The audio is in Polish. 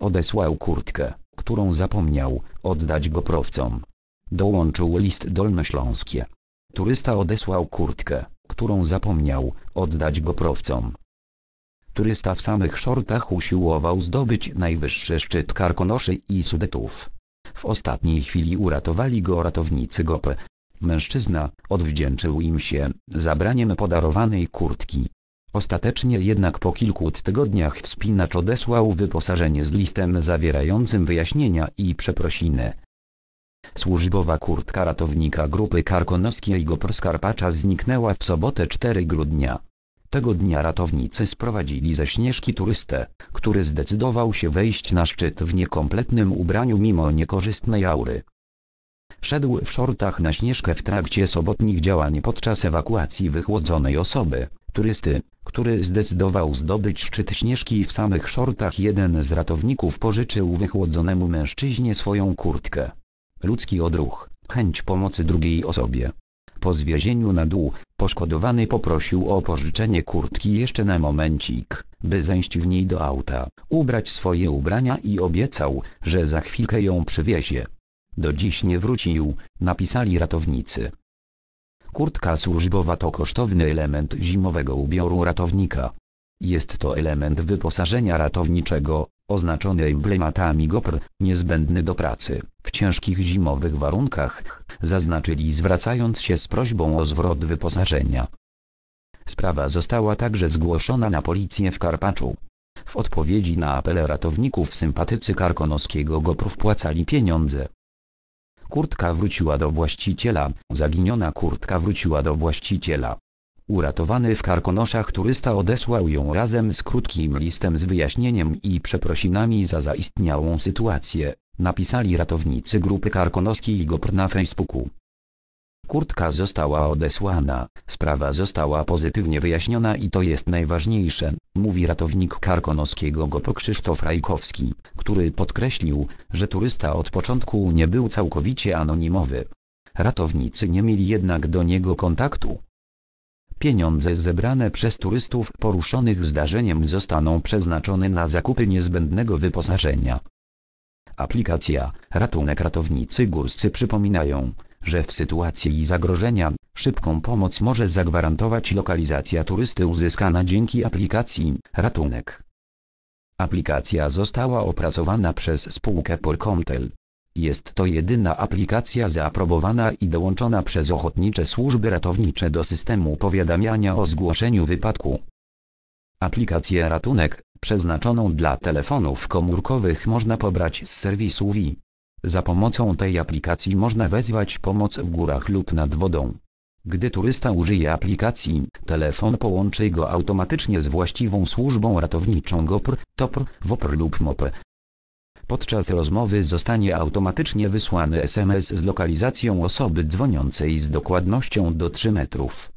Odesłał kurtkę, którą zapomniał, oddać goprowcom. Dołączył list dolnośląskie. Turysta odesłał kurtkę, którą zapomniał, oddać goprowcom. Turysta w samych szortach usiłował zdobyć najwyższy szczyt Karkonoszy i Sudetów. W ostatniej chwili uratowali go ratownicy GOP. Mężczyzna odwdzięczył im się zabraniem podarowanej kurtki. Ostatecznie jednak po kilku tygodniach wspinacz odesłał wyposażenie z listem zawierającym wyjaśnienia i przeprosiny. Służbowa kurtka ratownika grupy karkonoskiej Gopr Skarpacza zniknęła w sobotę 4 grudnia. Tego dnia ratownicy sprowadzili ze Śnieżki turystę, który zdecydował się wejść na szczyt w niekompletnym ubraniu mimo niekorzystnej aury. Szedł w szortach na Śnieżkę w trakcie sobotnich działań podczas ewakuacji wychłodzonej osoby, turysty, który zdecydował zdobyć szczyt Śnieżki w samych shortach jeden z ratowników pożyczył wychłodzonemu mężczyźnie swoją kurtkę. Ludzki odruch, chęć pomocy drugiej osobie. Po zwiezieniu na dół, poszkodowany poprosił o pożyczenie kurtki jeszcze na momencik, by zejść w niej do auta, ubrać swoje ubrania i obiecał, że za chwilkę ją przywiezie. Do dziś nie wrócił, napisali ratownicy. Kurtka służbowa to kosztowny element zimowego ubioru ratownika. Jest to element wyposażenia ratowniczego, oznaczony emblematami GOPR, niezbędny do pracy w ciężkich zimowych warunkach, zaznaczyli zwracając się z prośbą o zwrot wyposażenia. Sprawa została także zgłoszona na policję w Karpaczu. W odpowiedzi na apele ratowników sympatycy karkonoskiego GOPR wpłacali pieniądze Kurtka wróciła do właściciela, zaginiona kurtka wróciła do właściciela. Uratowany w karkonoszach turysta odesłał ją razem z krótkim listem z wyjaśnieniem i przeprosinami za zaistniałą sytuację, napisali ratownicy grupy karkonoskiej GOPR na Facebooku. Kurtka została odesłana, sprawa została pozytywnie wyjaśniona i to jest najważniejsze, mówi ratownik karkonoskiego GOPO Krzysztof Rajkowski, który podkreślił, że turysta od początku nie był całkowicie anonimowy. Ratownicy nie mieli jednak do niego kontaktu. Pieniądze zebrane przez turystów poruszonych zdarzeniem zostaną przeznaczone na zakupy niezbędnego wyposażenia. Aplikacja Ratunek Ratownicy Górscy przypominają, że w sytuacji zagrożenia, szybką pomoc może zagwarantować lokalizacja turysty uzyskana dzięki aplikacji Ratunek. Aplikacja została opracowana przez spółkę Polkomtel. Jest to jedyna aplikacja zaaprobowana i dołączona przez ochotnicze służby ratownicze do systemu powiadamiania o zgłoszeniu wypadku. Aplikację Ratunek, przeznaczoną dla telefonów komórkowych można pobrać z serwisu Wi. Za pomocą tej aplikacji można wezwać pomoc w górach lub nad wodą. Gdy turysta użyje aplikacji, telefon połączy go automatycznie z właściwą służbą ratowniczą GOPR, TOPR, WOPR lub MOPR. Podczas rozmowy zostanie automatycznie wysłany SMS z lokalizacją osoby dzwoniącej z dokładnością do 3 metrów.